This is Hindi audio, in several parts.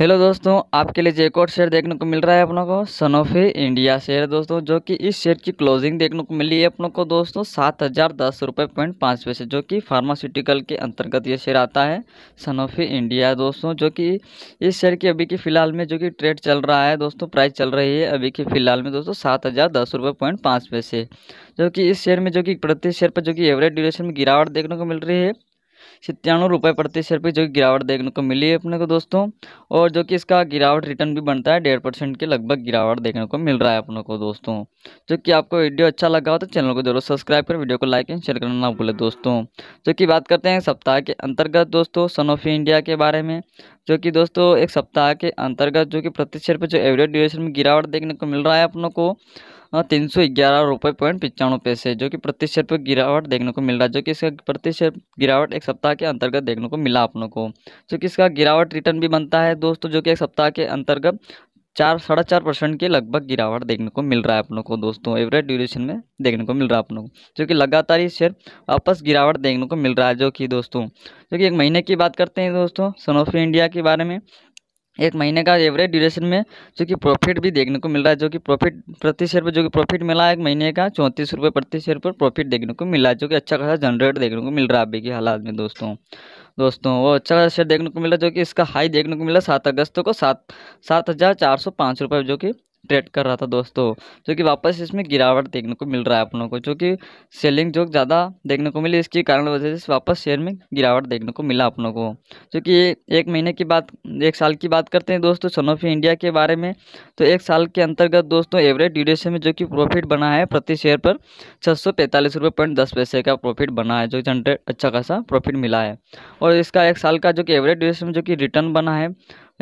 हेलो दोस्तों आपके लिए एक और शेयर देखने को मिल रहा है अपनों को सनोफे इंडिया शेयर दोस्तों जो कि इस शेयर की क्लोजिंग देखने को मिली है अपनों को दोस्तों सात हज़ार दस रुपये पॉइंट पाँच पैसे जो कि फार्मास्यूटिकल के अंतर्गत ये शेयर आता है सनोफे इंडिया दोस्तों जो कि इस शेयर की अभी की फ़िलहाल में जो कि ट्रेड चल रहा है दोस्तों प्राइस चल रही है अभी की फ़िलहाल में दोस्तों सात हज़ार दस रुपये पॉइंट पाँच पैसे जो कि इस शेयर में जो कि प्रति शेयर पर जो कि एवरेज ड्यूरेशन में गिरावट देखने को मिल रही है सितयानवे रुपये प्रति शेयर पे जो गिरावट देखने को मिली है अपने को दोस्तों और जो कि इसका गिरावट रिटर्न भी बनता है डेढ़ परसेंट के लगभग गिरावट देखने को मिल रहा है अपने को दोस्तों जो कि आपको वीडियो अच्छा लगा हो तो चैनल को जरूर सब्सक्राइब कर वीडियो को लाइक एंड शेयर करना ना भूलें दोस्तों जो कि बात करते हैं सप्ताह के अंतर्गत दोस्तों सन ऑफ इंडिया के बारे में जो कि दोस्तों एक सप्ताह के अंतर्गत जो कि प्रति शेयर पर जो एवरेज ड्यूरेशन में गिरावट देखने को मिल रहा है अपनों को हाँ, तीन सौ ग्यारह रुपये पॉइंट पिचानवे पैसे जो कि प्रतिशत पर गिरावट देखने को मिल रहा है जो कि इसका प्रतिशत गिरावट एक सप्ताह के अंतर्गत देखने को मिला अपनों को जो कि इसका गिरावट रिटर्न भी बनता है दोस्तों जो कि एक सप्ताह के अंतर्गत चार साढ़े चार परसेंट के लगभग गिरावट देखने को मिल रहा है अपनों को दोस्तों एवरेज ड्यूरेशन में देखने को मिल रहा है अपनों को जो कि लगातार ही शेयर वापस गिरावट देखने को मिल रहा है जो कि दोस्तों जो कि एक महीने की बात करते हैं दोस्तों सनोफी इंडिया के बारे में एक महीने का एवरेज ड्यूरेशन में जो कि प्रॉफिट भी देखने को मिल रहा है जो कि प्रॉफिट प्रति शेयर पर जो कि प्रॉफिट मिला है एक महीने का चौंतीस रुपये प्रति शेयर पर प्रॉफिट देखने को मिला है जो कि अच्छा खासा जनरेट देखने को मिल रहा है अभी के हालात में दोस्तों दोस्तों वो अच्छा खासा शेयर देखने को मिला जो कि इसका हाई देखने को मिला सात अगस्त को सात सात हज़ार चार सौ पाँच रुपये जो कि ट्रेड कर रहा था दोस्तों जो कि वापस इसमें गिरावट देखने को मिल रहा है अपनों को जो कि सेलिंग जो ज़्यादा देखने को मिली इसके कारण वजह से वापस शेयर में गिरावट देखने को मिला अपनों को जो कि एक महीने की बात एक साल की बात करते हैं दोस्तों सन ऑफ इंडिया के बारे में तो एक साल के अंतर्गत दोस्तों एवरेज ड्यूरेशन में जो कि प्रॉफिट बना है प्रति शेयर पर छः सौ पैंतालीस पॉइंट दस पैसे का प्रॉफिट बना है जो कि अच्छा खासा प्रॉफिट मिला है और इसका एक साल का जो कि एवरेज ड्यूरेशन में जो कि रिटर्न बना है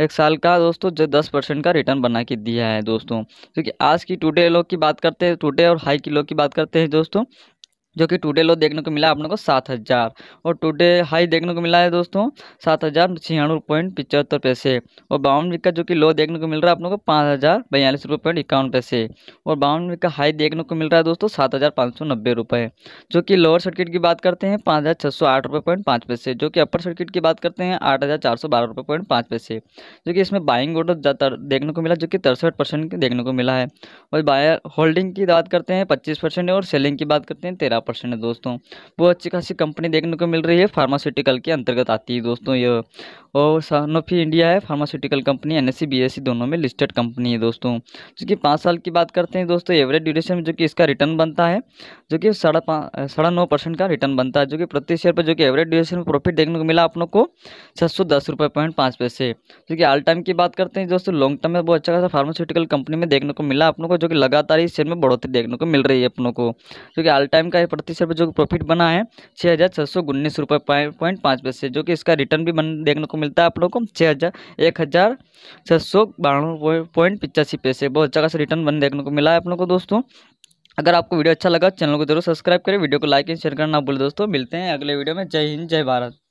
एक साल का दोस्तों जो दस परसेंट का रिटर्न बना के दिया है दोस्तों क्योंकि आज की टूटे लोग की बात करते हैं टूटे और हाई की लोग की बात करते हैं दोस्तों जो कि टुडे लो देखने को मिला आप लोगों को सात हज़ार और टुडे हाई देखने को मिला है दोस्तों सात हज़ार छियानवे पॉइंट पिचहत्तर पैसे और बावन वीक का जो कि लो देखने को मिल रहा है आप लोगों को पाँच हज़ार बयालीस रुपये पॉइंट इक्यावन पैसे और बावन वीक का हाई देखने को मिल रहा है दोस्तों सात हज़ार पाँच सौ नब्बे रुपये जो कि लोअर सर्किट की बात करते हैं पाँच हज़ार छः सौ आठ रुपये पॉइंट पाँच पैसे जो कि अपर सर्किट की बात करते हैं आठ हज़ार चार सौ बारह रुपये पॉइंट पाँच पैसे जो कि इसमें बाइंग ऑर्डर देखने को मिला जो कि तिरसठ परसेंट देखने को मिला है और बायर होल्डिंग की बात करते हैं पच्चीस परसेंट और सेलिंग की बात करते हैं तेरह परसेंट है दोस्तों वो अच्छी खासी कंपनी देखने को मिल रही है फार्मास्यूटिकल के अंतर्गत आती है दोस्तों ये और सनोफी इंडिया है फार्मास्यूटिकल कंपनी एन एस दोनों में लिस्टेड कंपनी है दोस्तों जिसकी पाँच साल की बात करते हैं दोस्तों एवरेज ड्यूरेशन जो कि इसका रिटर्न बनता है जो कि साढ़ा पाँच नौ परसेंट का रिटर्न बनता है जो कि प्रति शेयर पर जो कि एवरेज ड्यूरेशन में प्रॉफिट देखने को मिला आप लोग को छः पैसे जो कि ऑल टाइम की बात करते हैं दोस्तों लॉन्ग टर्म में बहुत अच्छा खासा फार्मास्यूटिकल कंपनी में देखने को मिला आप लोग को जो कि लगातार इस शेयर में बढ़ोतरी देखने को मिल रही है अपनों को जो कि ऑल टाइम का प्रतिशत पर जो प्रॉफिट बना है छः हज़ार छः सौ उन्नीस रुपये पॉइंट पाँच पैसे जो कि इसका रिटर्न भी बन देखने को मिलता है आप लोगों को छः हज़ार एक हज़ार छः सौ बानवे पॉइंट पिचासी पैसे बहुत अच्छा खासा रिटर्न बन देखने को मिला है आप लोगों को दोस्तों अगर आपको वीडियो अच्छा लगा चैनल को जरूर सब्सक्राइब करें वीडियो को लाइक एंड शेयर करना ना भूलें दोस्तों मिलते हैं अगले वीडियो में जय हिंद जय भारत